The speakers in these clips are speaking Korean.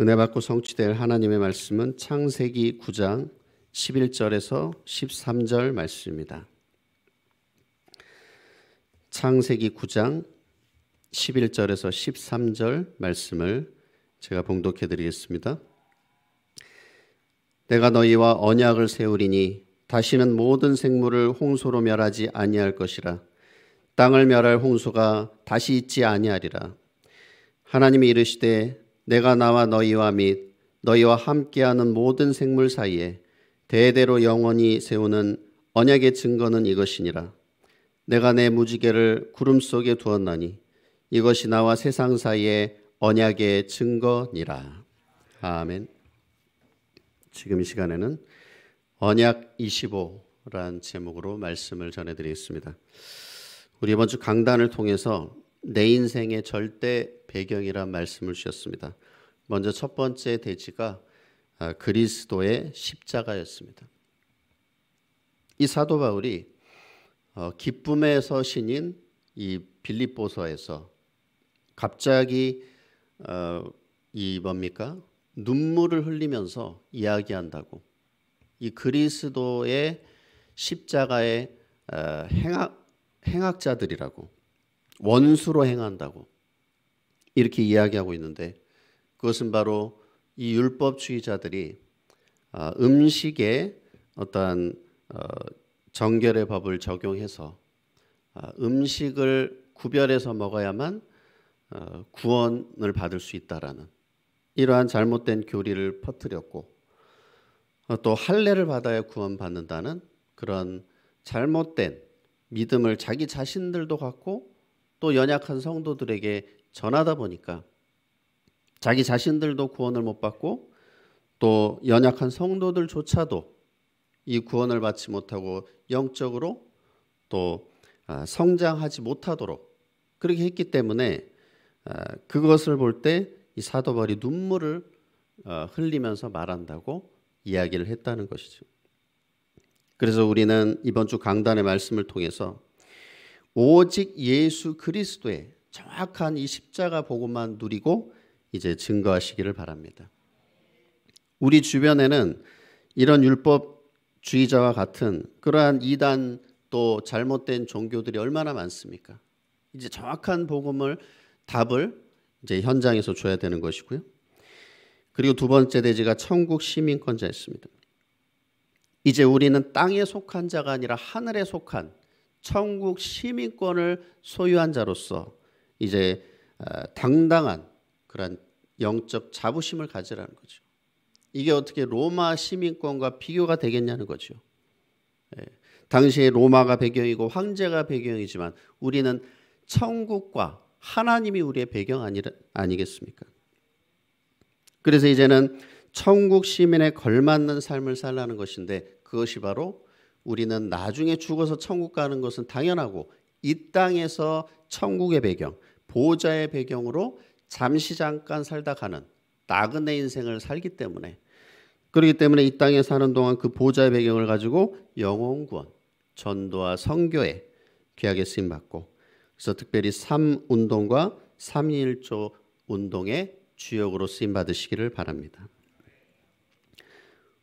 은혜 받고 성취될 하나님의 말씀은 창세기 9장 11절에서 13절 말씀입니다. 창세기 9장 11절에서 13절 말씀을 제가 봉독해 드리겠습니다. 내가 너희와 언약을 세우리니 다시는 모든 생물을 홍소로 멸하지 아니할 것이라 땅을 멸할 홍소가 다시 있지 아니하리라 하나님이 이르시되 내가 나와 너희와 및 너희와 함께하는 모든 생물 사이에 대대로 영원히 세우는 언약의 증거는 이것이니라. 내가 내 무지개를 구름 속에 두었나니 이것이 나와 세상 사이에 언약의 증거니라. 아멘. 지금 이 시간에는 언약 25라는 제목으로 말씀을 전해드리겠습니다. 우리 이번 주 강단을 통해서 내 인생의 절대 배경이란 말씀을 주셨습니다. 먼저 첫 번째 대지가 아, 그리스도의 십자가였습니다. 이 사도 바울이 어, 기쁨의 서신인 이 빌립보서에서 갑자기 어, 이 뭡니까 눈물을 흘리면서 이야기한다고 이 그리스도의 십자가의 어, 행악, 행악자들이라고 원수로 행한다고 이렇게 이야기하고 있는데 그것은 바로 이 율법주의자들이 아, 음식에 어떠한 어, 정결의 법을 적용해서 아, 음식을 구별해서 먹어야만 어, 구원을 받을 수 있다라는 이러한 잘못된 교리를 퍼뜨렸고 어, 또 할례를 받아야 구원받는다는 그런 잘못된 믿음을 자기 자신들도 갖고 또 연약한 성도들에게 전하다 보니까 자기 자신들도 구원을 못 받고 또 연약한 성도들조차도 이 구원을 받지 못하고 영적으로 또 아, 성장하지 못하도록 그렇게 했기 때문에 아, 그것을 볼 때 이 사도벌이 눈물을 어, 흘리면서 말한다고 이야기를 했다는 것이죠. 그래서 우리는 이번 주 강단의 말씀을 통해서 오직 예수 그리스도의 정확한 이 십자가 복음만 누리고 이제 증거하시기를 바랍니다. 우리 주변에는 이런 율법주의자와 같은 그러한 이단 또 잘못된 종교들이 얼마나 많습니까? 이제 정확한 복음을 답을 이제 현장에서 줘야 되는 것이고요. 그리고 두 번째 대지가 천국 시민권자였습니다. 이제 우리는 땅에 속한 자가 아니라 하늘에 속한 천국 시민권을 소유한 자로서 이제 어, 당당한 그런 영적 자부심을 가지라는 거죠. 이게 어떻게 로마 시민권과 비교가 되겠냐는 거죠. 예. 당시에 로마가 배경이고 황제가 배경이지만 우리는 천국과 하나님이 우리의 배경 아니, 아니겠습니까? 그래서 이제는 천국 시민에 걸맞는 삶을 살라는 것인데 그것이 바로 우리는 나중에 죽어서 천국 가는 것은 당연하고 이 땅에서 천국의 배경, 보호자의 배경으로 잠시 잠깐 살다 가는 나그네 인생을 살기 때문에 그렇기 때문에 이 땅에 사는 동안 그 보호자의 배경을 가지고 영혼 구원, 전도와 성교에 귀하게 쓰임 받고 그래서 특별히 삼 운동과 삼일조 운동의 주역으로 쓰임 받으시기를 바랍니다.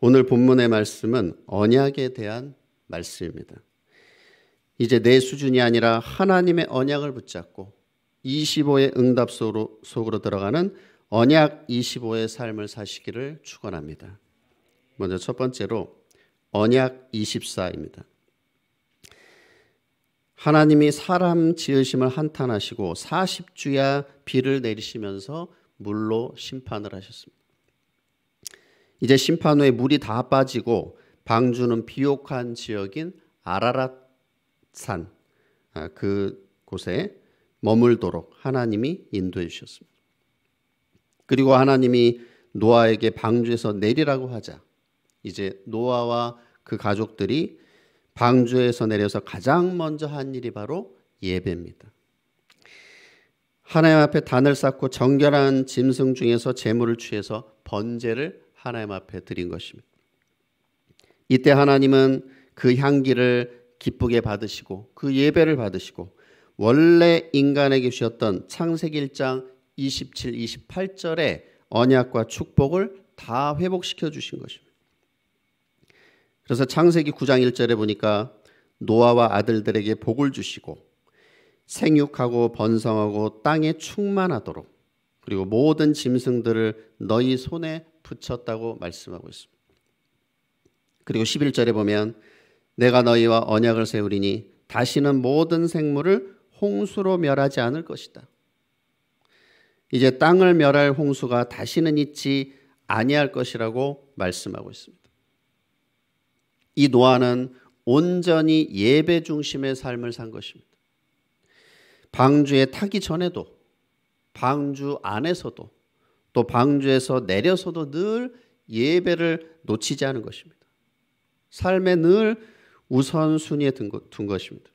오늘 본문의 말씀은 언약에 대한 말씀입니다. 이제 내 수준이 아니라 하나님의 언약을 붙잡고 25의 응답 속으로, 속으로 들어가는 언약 25의 삶을 사시기를 축원합니다. 먼저 첫 번째로 언약 24입니다. 하나님이 사람 지으심을 한탄하시고 40주야 비를 내리시면서 물로 심판을 하셨습니다. 이제 심판 후에 물이 다 빠지고 방주는 비옥한 지역인 아라랏 산 아, 그곳에 머물도록 하나님이 인도해 주셨습니다. 그리고 하나님이 노아에게 방주에서 내리라고 하자 이제 노아와 그 가족들이 방주에서 내려서 가장 먼저 한 일이 바로 예배입니다. 하나님 앞에 단을 쌓고 정결한 짐승 중에서 제물을 취해서 번제를 하나님 앞에 드린 것입니다. 이때 하나님은 그 향기를 기쁘게 받으시고 그 예배를 받으시고 원래 인간에게 주셨던 창세기 1장 27, 28절의 언약과 축복을 다 회복시켜 주신 것입니다. 그래서 창세기 9장 1절에 보니까 노아와 아들들에게 복을 주시고 생육하고 번성하고 땅에 충만하도록 그리고 모든 짐승들을 너희 손에 붙였다고 말씀하고 있습니다. 그리고 11절에 보면 내가 너희와 언약을 세우리니 다시는 모든 생물을 홍수로 멸하지 않을 것이다. 이제 땅을 멸할 홍수가 다시는 있지 아니할 것이라고 말씀하고 있습니다. 이 노아는 온전히 예배 중심의 삶을 산 것입니다. 방주에 타기 전에도 방주 안에서도 또 방주에서 내려서도 늘 예배를 놓치지 않은 것입니다. 삶에 늘 우선순위에 둔 것입니다.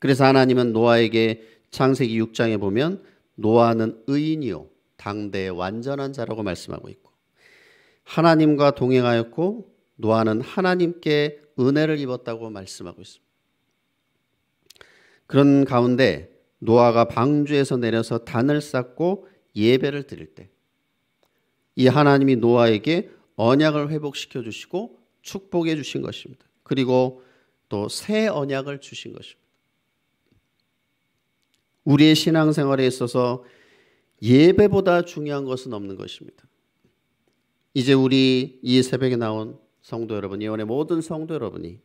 그래서 하나님은 노아에게 창세기 6장에 보면 노아는 의인이요 당대의 완전한 자라고 말씀하고 있고 하나님과 동행하였고 노아는 하나님께 은혜를 입었다고 말씀하고 있습니다. 그런 가운데 노아가 방주에서 내려서 단을 쌓고 예배를 드릴 때 이 하나님이 노아에게 언약을 회복시켜 주시고 축복해 주신 것입니다. 그리고 또 새 언약을 주신 것입니다. 우리의 신앙생활에 있어서 예배보다 중요한 것은 없는 것입니다. 이제 우리 이 새벽에 나온 성도 여러분, 예원의 모든 성도 여러분이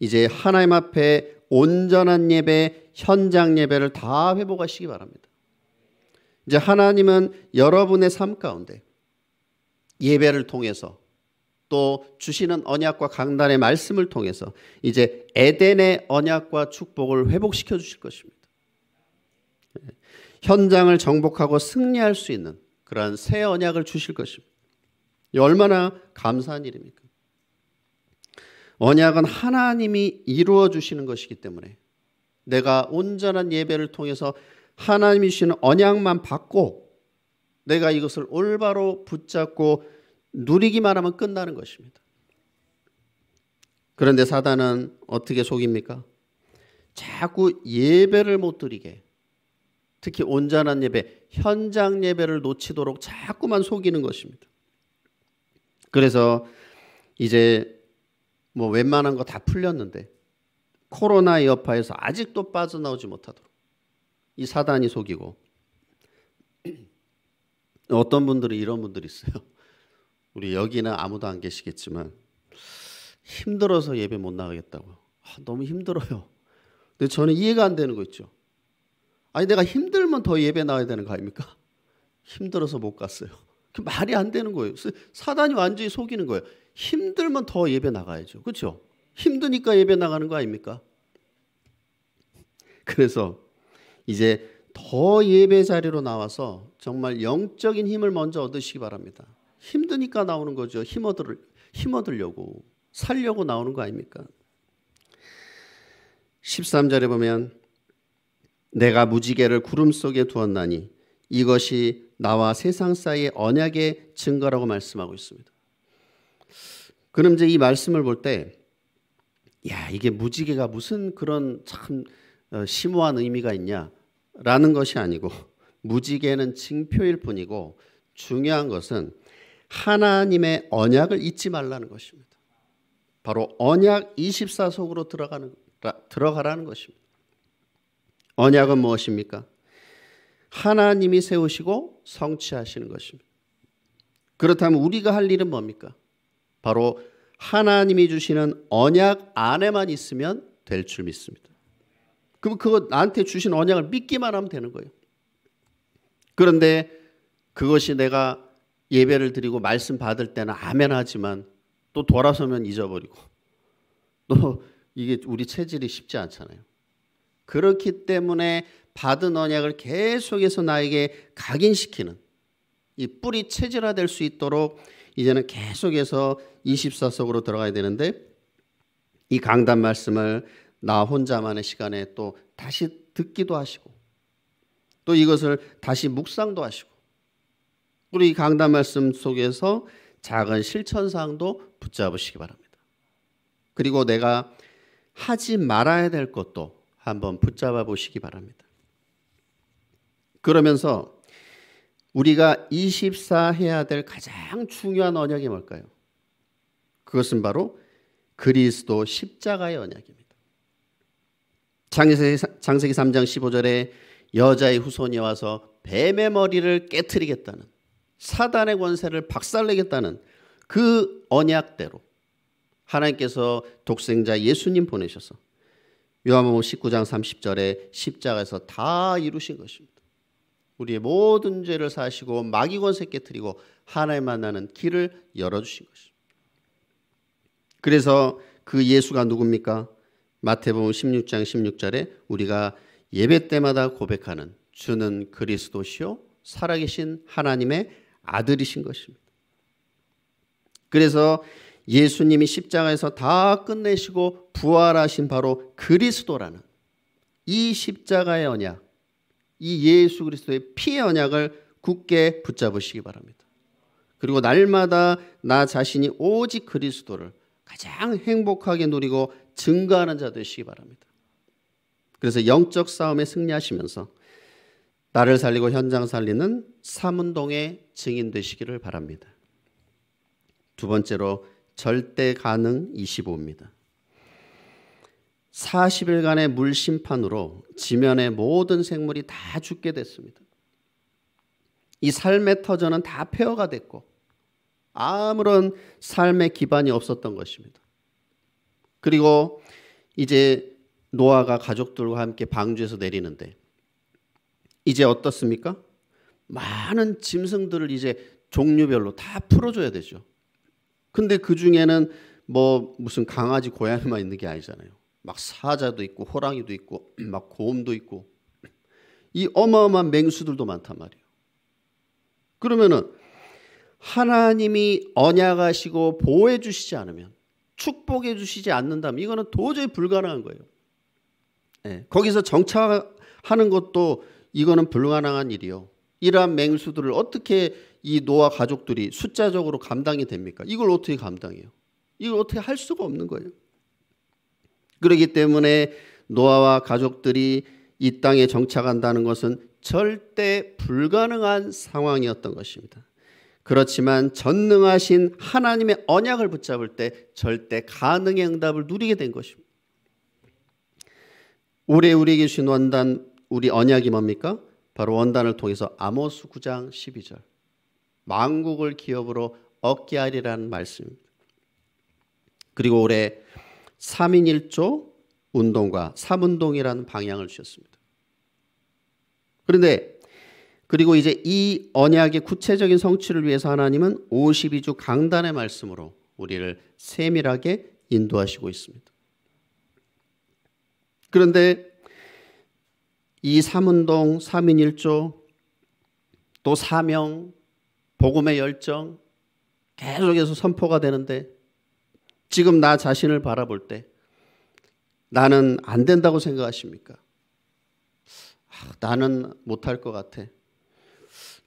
이제 하나님 앞에 온전한 예배, 현장 예배를 다 회복하시기 바랍니다. 이제 하나님은 여러분의 삶 가운데 예배를 통해서 또 주시는 언약과 강단의 말씀을 통해서 이제 에덴의 언약과 축복을 회복시켜 주실 것입니다. 현장을 정복하고 승리할 수 있는 그러한 새 언약을 주실 것입니다. 얼마나 감사한 일입니까? 언약은 하나님이 이루어 주시는 것이기 때문에 내가 온전한 예배를 통해서 하나님이 주시는 언약만 받고 내가 이것을 올바로 붙잡고 누리기만 하면 끝나는 것입니다. 그런데 사단은 어떻게 속입니까? 자꾸 예배를 못 드리게 특히 온전한 예배, 현장 예배를 놓치도록 자꾸만 속이는 것입니다. 그래서 이제 뭐 웬만한 거 다 풀렸는데 코로나 여파에서 아직도 빠져나오지 못하도록 이 사단이 속이고 어떤 분들이 이런 분들이 있어요. 우리 여기는 아무도 안 계시겠지만 힘들어서 예배 못 나가겠다고. 아, 너무 힘들어요. 근데 저는 이해가 안 되는 거 있죠. 아니 내가 힘들면 더 예배 나와야 되는 거 아닙니까? 힘들어서 못 갔어요. 그 말이 안 되는 거예요. 사단이 완전히 속이는 거예요. 힘들면 더 예배 나가야죠. 그렇죠? 힘드니까 예배 나가는 거 아닙니까? 그래서 이제 더 예배 자리로 나와서 정말 영적인 힘을 먼저 얻으시기 바랍니다. 힘드니까 나오는 거죠. 힘어들힘 얻으려고 살려고 나오는 거 아닙니까? 13절에 보면 내가 무지개를 구름 속에 두었나니 이것이 나와 세상 사이의 언약의 증거라고 말씀하고 있습니다. 그럼 이제 이 말씀을 볼 때 야, 이게 무지개가 무슨 그런 참 어, 심오한 의미가 있냐라는 것이 아니고 무지개는 징표일 뿐이고 중요한 것은 하나님의 언약을 잊지 말라는 것입니다. 바로 언약 24속으로 들어가는, 들어가라는 것입니다. 언약은 무엇입니까? 하나님이 세우시고 성취하시는 것입니다. 그렇다면 우리가 할 일은 뭡니까? 바로 하나님이 주시는 언약 안에만 있으면 될 줄 믿습니다. 그럼 그거 나한테 주신 언약을 믿기만 하면 되는 거예요. 그런데 그것이 내가 예배를 드리고 말씀 받을 때는 아멘 하지만 또 돌아서면 잊어버리고 또 이게 우리 체질이 쉽지 않잖아요. 그렇기 때문에 받은 언약을 계속해서 나에게 각인시키는 이 뿌리 체질화될 수 있도록 이제는 계속해서 24석으로 들어가야 되는데 이 강단 말씀을 나 혼자만의 시간에 또 다시 듣기도 하시고 또 이것을 다시 묵상도 하시고 우리 강단 말씀 속에서 작은 실천상도 붙잡으시기 바랍니다. 그리고 내가 하지 말아야 될 것도 한번 붙잡아 보시기 바랍니다. 그러면서 우리가 24해야 될 가장 중요한 언약이 뭘까요? 그것은 바로 그리스도 십자가의 언약입니다. 장세기, 3장 15절에 여자의 후손이 와서 뱀의 머리를 깨뜨리겠다는 사단의 권세를 박살내겠다는 그 언약대로 하나님께서 독생자 예수님 보내셔서 요한복음 19장 30절에 십자가에서 다 이루신 것입니다. 우리의 모든 죄를 사시고 마귀 권세 깨뜨리고 하나님 만나는 길을 열어주신 것입니다. 그래서 그 예수가 누굽니까? 마태복음 16장 16절에 우리가 예배 때마다 고백하는 주는 그리스도시요 살아계신 하나님의 아들이신 것입니다. 그래서 예수님이 십자가에서 다 끝내시고 부활하신 바로 그리스도라는 이 십자가의 언약, 이 예수 그리스도의 피의 언약을 굳게 붙잡으시기 바랍니다. 그리고 날마다 나 자신이 오직 그리스도를 가장 행복하게 누리고 증가하는 자 되시기 바랍니다. 그래서 영적 싸움에 승리하시면서 나를 살리고 현장 살리는 삼운동의 증인 되시기를 바랍니다. 두 번째로 절대 가능 25입니다. 40일간의 물 심판으로 지면의 모든 생물이 다 죽게 됐습니다. 이 삶의 터전은 다 폐허가 됐고 아무런 삶의 기반이 없었던 것입니다. 그리고 이제 노아가 가족들과 함께 방주에서 내리는데 이제 어떻습니까? 많은 짐승들을 이제 종류별로 다 풀어줘야 되죠. 근데 그 중에는 뭐 무슨 강아지, 고양이만 있는 게 아니잖아요. 막 사자도 있고 호랑이도 있고 막 곰도 있고 이 어마어마한 맹수들도 많단 말이에요. 그러면은 하나님이 언약하시고 보호해 주시지 않으면 축복해 주시지 않는다면 이거는 도저히 불가능한 거예요. 네. 거기서 정착하는 것도 이거는 불가능한 일이요. 이러한 맹수들을 어떻게 이 노아 가족들이 숫자적으로 감당이 됩니까? 이걸 어떻게 감당해요? 이걸 어떻게 할 수가 없는 거예요. 그러기 때문에 노아와 가족들이 이 땅에 정착한다는 것은 절대 불가능한 상황이었던 것입니다. 그렇지만 전능하신 하나님의 언약을 붙잡을 때 절대 가능의 응답을 누리게 된 것입니다. 올해 우리에게 주신 원단 우리 언약이 뭡니까? 바로 원단을 통해서 아모스 9장 12절. 만국을 기업으로 얻게 하리라는 말씀입니다. 그리고 올해 3인 1조 운동과 3운동이라는 방향을 주셨습니다. 그런데 그리고 이제 이 언약의 구체적인 성취를 위해서 하나님은 52주 강단의 말씀으로 우리를 세밀하게 인도하시고 있습니다. 그런데 이 삼운동, 삼인일조, 또 사명, 복음의 열정 계속해서 선포가 되는데 지금 나 자신을 바라볼 때 나는 안 된다고 생각하십니까? 아, 나는 못할 것 같아.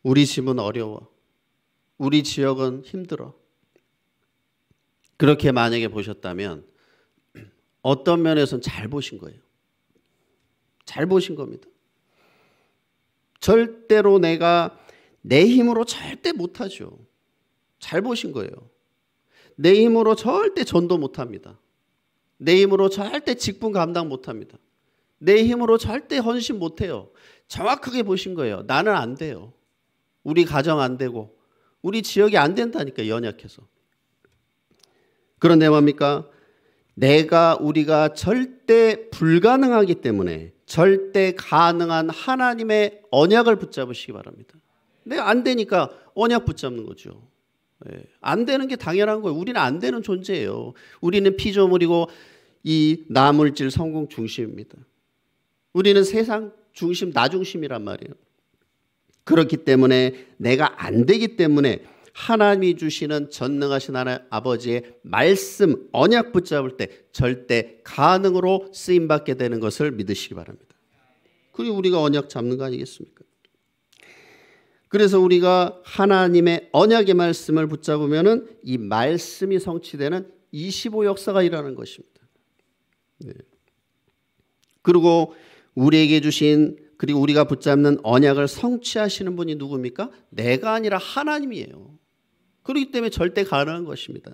우리 집은 어려워. 우리 지역은 힘들어. 그렇게 만약에 보셨다면 어떤 면에서는 잘 보신 거예요. 잘 보신 겁니다. 절대로 내가 내 힘으로 절대 못하죠. 잘 보신 거예요. 내 힘으로 절대 전도 못합니다. 내 힘으로 절대 직분 감당 못합니다. 내 힘으로 절대 헌신 못해요. 정확하게 보신 거예요. 나는 안 돼요. 우리 가정 안 되고 우리 지역이 안 된다니까 연약해서. 그런데 뭡니까? 내가 우리가 절대 불가능하기 때문에 절대 가능한 하나님의 언약을 붙잡으시기 바랍니다. 근데 안 되니까 언약 붙잡는 거죠. 예. 안 되는 게 당연한 거예요. 우리는 안 되는 존재예요. 우리는 피조물이고 이 나물질 성공 중심입니다. 우리는 세상 중심, 나 중심이란 말이에요. 그렇기 때문에 내가 안 되기 때문에 하나님이 주시는 전능하신 하나님 아버지의 말씀 언약 붙잡을 때 절대 가능으로 쓰임 받게 되는 것을 믿으시기 바랍니다. 그리 우리가 언약 잡는 거 아니겠습니까? 그래서 우리가 하나님의 언약의 말씀을 붙잡으면은 이 말씀이 성취되는 25 역사가 일어나는 것입니다. 네. 그리고 우리에게 주신 그리고 우리가 붙잡는 언약을 성취하시는 분이 누굽니까? 내가 아니라 하나님이에요. 그렇기 때문에 절대 가능한 것입니다.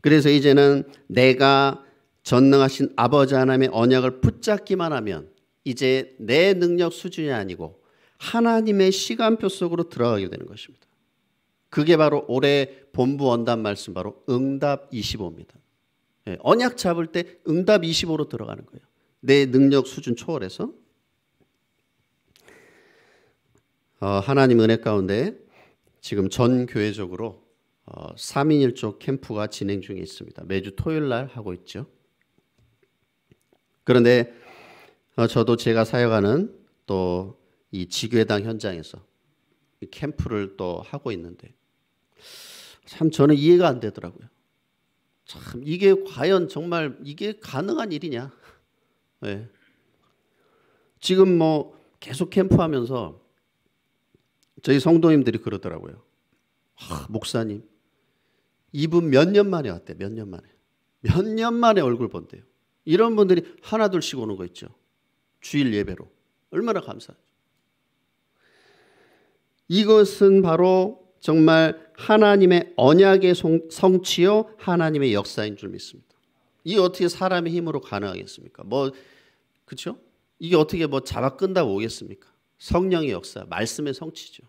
그래서 이제는 내가 전능하신 아버지 하나님의 언약을 붙잡기만 하면 이제 내 능력 수준이 아니고 하나님의 시간표 속으로 들어가게 되는 것입니다. 그게 바로 올해 본부 원단 말씀 바로 응답 25입니다. 예, 언약 잡을 때 응답 25로 들어가는 거예요. 내 능력 수준 초월해서 어, 하나님 은혜 가운데 지금 전 교회적으로 어, 3인 1조 캠프가 진행 중에 있습니다. 매주 토요일 날 하고 있죠. 그런데 어, 저도 제가 사역하는 또 이 지교회당 현장에서 이 캠프를 또 하고 있는데 참 저는 이해가 안 되더라고요. 참 이게 과연 정말 이게 가능한 일이냐? 네. 지금 뭐 계속 캠프하면서 저희 성도님들이 그러더라고요. 아, 목사님, 이분 몇 년 만에 왔대, 몇 년 만에. 몇 년 만에 얼굴 본대요. 이런 분들이 하나둘씩 오는 거 있죠. 주일 예배로. 얼마나 감사하죠. 이것은 바로 정말 하나님의 언약의 성취요, 하나님의 역사인 줄 믿습니다. 이게 어떻게 사람의 힘으로 가능하겠습니까? 뭐, 그쵸? 이게 어떻게 뭐 잡아 끈다고 오겠습니까? 성령의 역사, 말씀의 성취죠.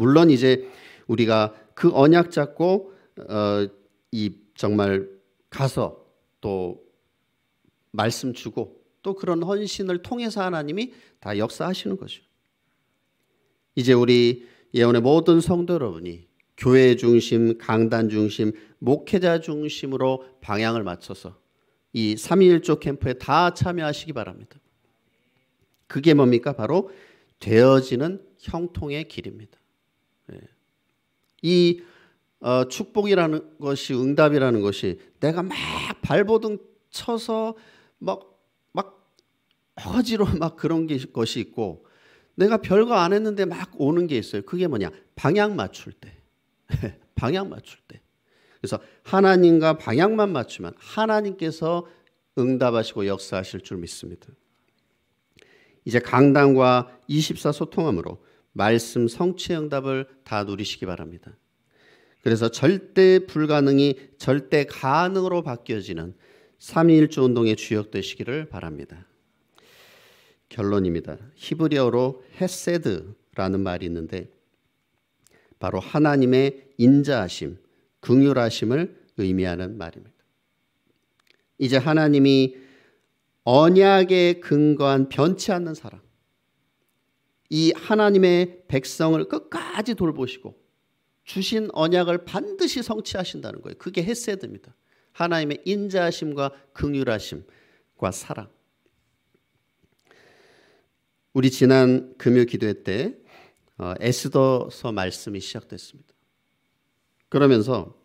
물론 이제 우리가 그 언약 잡고 어, 이 정말 가서 또 말씀 주고 또 그런 헌신을 통해서 하나님이 다 역사하시는 거죠. 이제 우리 예언의 모든 성도 여러분이 교회 중심, 강단 중심, 목회자 중심으로 방향을 맞춰서 이 3.21조 캠프에 다 참여하시기 바랍니다. 그게 뭡니까? 바로 되어지는 형통의 길입니다. 예. 이 어, 축복이라는 것이 응답이라는 것이 내가 막 발버둥 쳐서 막, 막 어지로 막 그런 게, 것이 있고 내가 별거 안 했는데 막 오는 게 있어요. 그게 뭐냐? 방향 맞출 때. 방향 맞출 때. 그래서 하나님과 방향만 맞추면 하나님께서 응답하시고 역사하실 줄 믿습니다. 이제 강단과 24 소통함으로 말씀 성취 응답을 다 누리시기 바랍니다. 그래서 절대 불가능이 절대 가능으로 바뀌어지는 3.21조 운동의 주역 되시기를 바랍니다. 결론입니다. 히브리어로 헤세드라는 말이 있는데 바로 하나님의 인자하심, 긍휼하심을 의미하는 말입니다. 이제 하나님이 언약에 근거한 변치 않는 사랑 이 하나님의 백성을 끝까지 돌보시고 주신 언약을 반드시 성취하신다는 거예요. 그게 헤세드입니다. 하나님의 인자하심과 긍휼하심과 사랑. 우리 지난 금요 기도회 때 어, 에스더서 말씀이 시작됐습니다. 그러면서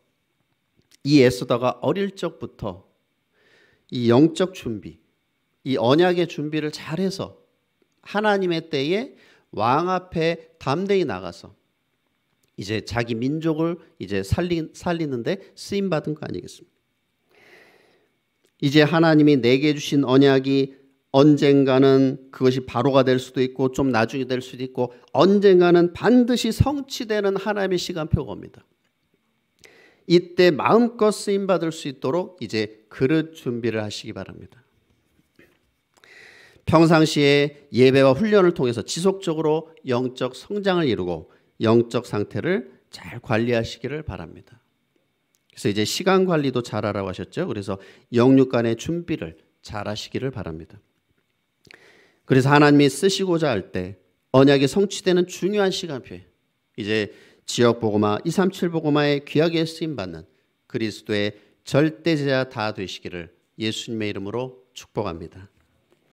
이 에스더가 어릴 적부터 이 영적 준비, 이 언약의 준비를 잘해서 하나님의 때에 왕 앞에 담대히 나가서 이제 자기 민족을 이제 살리, 살리는데 쓰임 받은 거 아니겠습니까? 이제 하나님이 내게 주신 언약이 언젠가는 그것이 바로가 될 수도 있고 좀 나중에 될 수도 있고 언젠가는 반드시 성취되는 하나님의 시간표가 옵니다. 이때 마음껏 쓰임 받을 수 있도록 이제 그릇 준비를 하시기 바랍니다. 평상시에 예배와 훈련을 통해서 지속적으로 영적 성장을 이루고 영적 상태를 잘 관리하시기를 바랍니다. 그래서 이제 시간 관리도 잘하라고 하셨죠. 그래서 영육 간의 준비를 잘 하시기를 바랍니다. 그래서 하나님이 쓰시고자 할 때 언약이 성취되는 중요한 시간표에 이제 지역 보고마 237 보고마에 귀하게 쓰임 받는 그리스도의 절대제자 다 되시기를 예수님의 이름으로 축복합니다.